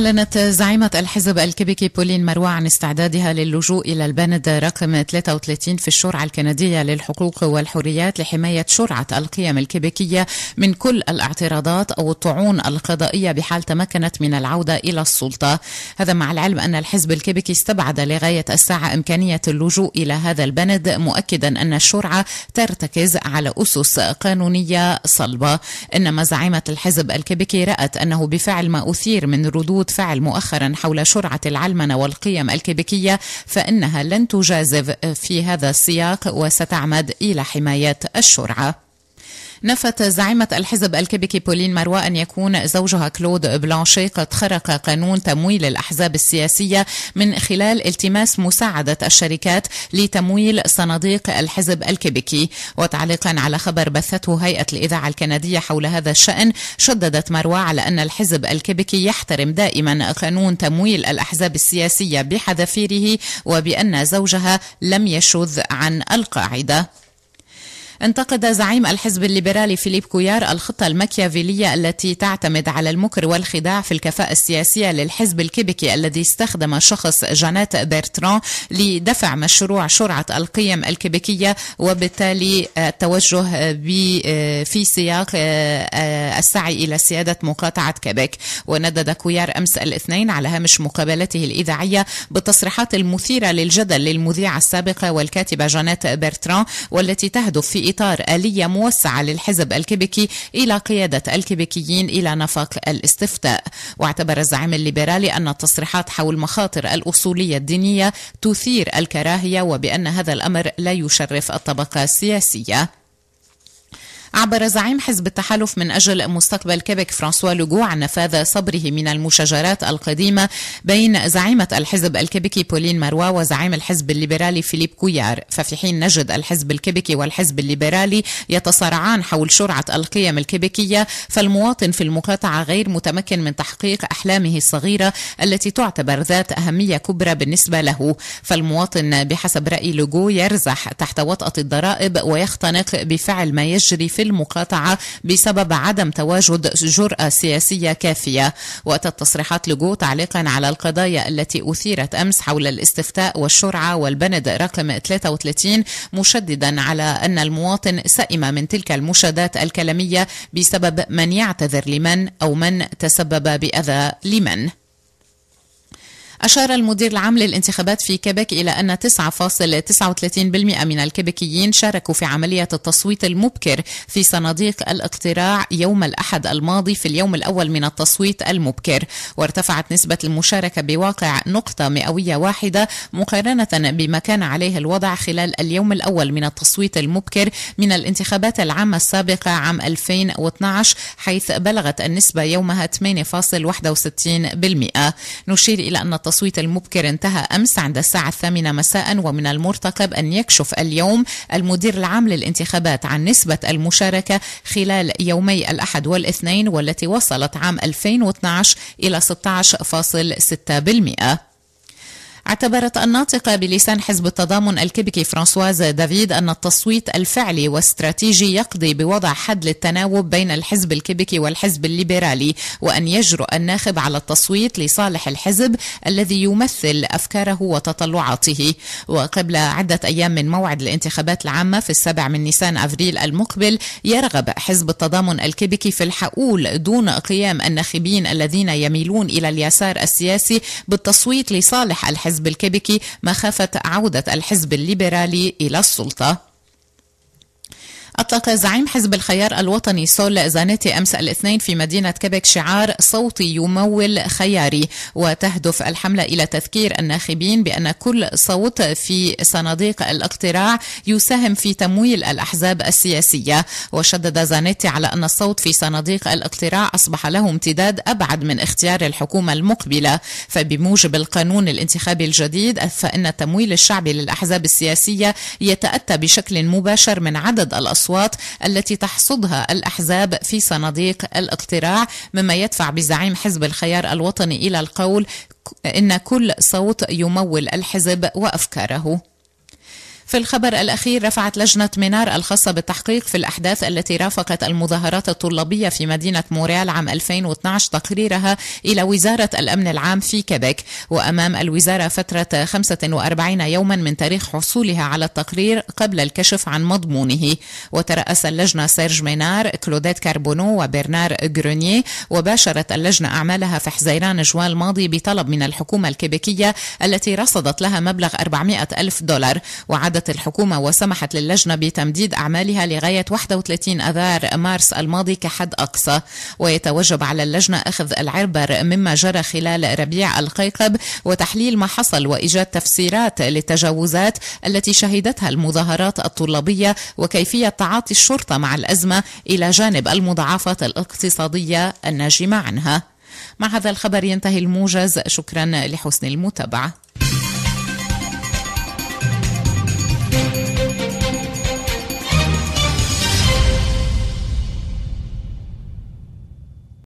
أعلنت زعيمة الحزب الكيبيكي بولين مروة عن استعدادها للجوء إلى البند رقم 33 في الشرعة الكندية للحقوق والحريات لحماية شرعة القيم الكيبيكية من كل الاعتراضات أو الطعون القضائية بحال تمكنت من العودة إلى السلطة هذا مع العلم أن الحزب الكيبيكي استبعد لغاية الساعة إمكانية اللجوء إلى هذا البند مؤكدا أن الشرعة ترتكز على أسس قانونية صلبة إنما زعيمة الحزب الكيبيكي رأت أنه بفعل ما أثير من ردود ردود فعل مؤخرا حول شرعة العلمنة والقيم الكيبيكية فإنها لن تجازف في هذا السياق وستعمد إلى حماية الشرعة نفت زعيمة الحزب الكيبيكي بولين مروى أن يكون زوجها كلود بلانشي قد خرق قانون تمويل الأحزاب السياسية من خلال التماس مساعدة الشركات لتمويل صناديق الحزب الكيبيكي وتعليقا على خبر بثته هيئة الإذاعة الكندية حول هذا الشأن شددت مروى على أن الحزب الكيبيكي يحترم دائما قانون تمويل الأحزاب السياسية بحذافيره وبأن زوجها لم يشذ عن القاعدة انتقد زعيم الحزب الليبرالي فيليب كويار الخطة المكيافيلية التي تعتمد على المكر والخداع في الكفاءة السياسية للحزب الكيبيكي الذي استخدم شخص جانات بيرتران لدفع مشروع شرعة القيم الكيبيكية وبالتالي التوجه في سياق آه، السعي إلى سيادة مقاطعة كيبيك وندد كويار أمس الاثنين على هامش مقابلته الإذاعية بالتصريحات المثيرة للجدل للمذيعة السابقة والكاتبة جانات بيرتران والتي تهدف في في إطار آلية موسعة للحزب الكيبيكي إلى قيادة الكيبيكيين إلى نفق الاستفتاء واعتبر الزعيم الليبرالي أن التصريحات حول مخاطر الأصولية الدينية تثير الكراهية وبأن هذا الأمر لا يشرف الطبقة السياسية عبر زعيم حزب التحالف من أجل مستقبل كيبك فرانسوا لوغو عن نفاذ صبره من المشاجرات القديمة بين زعيمة الحزب الكيبكي بولين مروا وزعيم الحزب الليبرالي فيليب كويار ففي حين نجد الحزب الكيبكي والحزب الليبرالي يتصارعان حول شرعة القيم الكيبكية فالمواطن في المقاطعة غير متمكن من تحقيق أحلامه الصغيرة التي تعتبر ذات أهمية كبرى بالنسبة له فالمواطن بحسب رأي لوغو يرزح تحت وطأة الضرائب ويختنق بفعل ما يجري في في المقاطعة بسبب عدم تواجد جرأة سياسية كافية وأتت تصريحات لجو تعليقا على القضايا التي أثيرت أمس حول الاستفتاء والشرعة والبند رقم 33 مشددا على أن المواطن سئم من تلك المشادات الكلامية بسبب من يعتذر لمن أو من تسبب بأذى لمن أشار المدير العام للانتخابات في كيبك إلى أن 9.39% من الكيبكيين شاركوا في عملية التصويت المبكر في صناديق الاقتراع يوم الأحد الماضي في اليوم الأول من التصويت المبكر وارتفعت نسبة المشاركة بواقع نقطة مئوية واحدة مقارنة بما كان عليه الوضع خلال اليوم الأول من التصويت المبكر من الانتخابات العامة السابقة عام 2012 حيث بلغت النسبة يومها 8.61% نشير إلى أن التصويت التصويت المبكر انتهى أمس عند الساعة الثامنة مساء ومن المرتقب أن يكشف اليوم المدير العام للانتخابات عن نسبة المشاركة خلال يومي الأحد والاثنين والتي وصلت عام 2012 إلى 16.6% اعتبرت الناطقة بلسان حزب التضامن الكبكي فرانسواز دافيد أن التصويت الفعلي واستراتيجي يقضي بوضع حد للتناوب بين الحزب الكبكي والحزب الليبرالي وأن يجرؤ الناخب على التصويت لصالح الحزب الذي يمثل أفكاره وتطلعاته وقبل عدة أيام من موعد الانتخابات العامة في السابع من نيسان أفريل المقبل يرغب حزب التضامن الكبكي في الحقول دون قيام الناخبين الذين يميلون إلى اليسار السياسي بالتصويت لصالح الحزب الحزب الكيبيكي مخافة عودة الحزب الليبرالي إلى السلطة أطلق زعيم حزب الخيار الوطني سول زانيتي أمس الاثنين في مدينة كيبك شعار صوتي يمول خياري وتهدف الحملة إلى تذكير الناخبين بأن كل صوت في صناديق الاقتراع يساهم في تمويل الأحزاب السياسية وشدد زانيتي على أن الصوت في صناديق الاقتراع أصبح له امتداد أبعد من اختيار الحكومة المقبلة فبموجب القانون الانتخابي الجديد فإن التمويل الشعبي للأحزاب السياسية يتأتى بشكل مباشر من عدد الأصوات الأصوات التي تحصدها الأحزاب في صناديق الاقتراع مما يدفع بزعيم حزب الخيار الوطني إلى القول إن كل صوت يمول الحزب وأفكاره في الخبر الأخير رفعت لجنة مينار الخاصة بالتحقيق في الأحداث التي رافقت المظاهرات الطلابية في مدينة موريال عام 2012 تقريرها إلى وزارة الأمن العام في كيبك وأمام الوزارة فترة 45 يوما من تاريخ حصولها على التقرير قبل الكشف عن مضمونه وترأس اللجنة سيرج مينار كلوديت كاربونو وبرنار غرونيي وباشرت اللجنة أعمالها في حزيران جوان الماضي بطلب من الحكومة الكيبيكية التي رصدت لها مبلغ 400 ألف دولار وعدد أعادت الحكومة وسمحت للجنة بتمديد أعمالها لغاية 31 أذار مارس الماضي كحد أقصى ويتوجب على اللجنة أخذ العبر مما جرى خلال ربيع القيقب وتحليل ما حصل وإيجاد تفسيرات للتجاوزات التي شهدتها المظاهرات الطلابية وكيفية تعاطي الشرطة مع الأزمة إلى جانب المضاعفات الاقتصادية الناجمة عنها مع هذا الخبر ينتهي الموجز شكرا لحسن المتابعه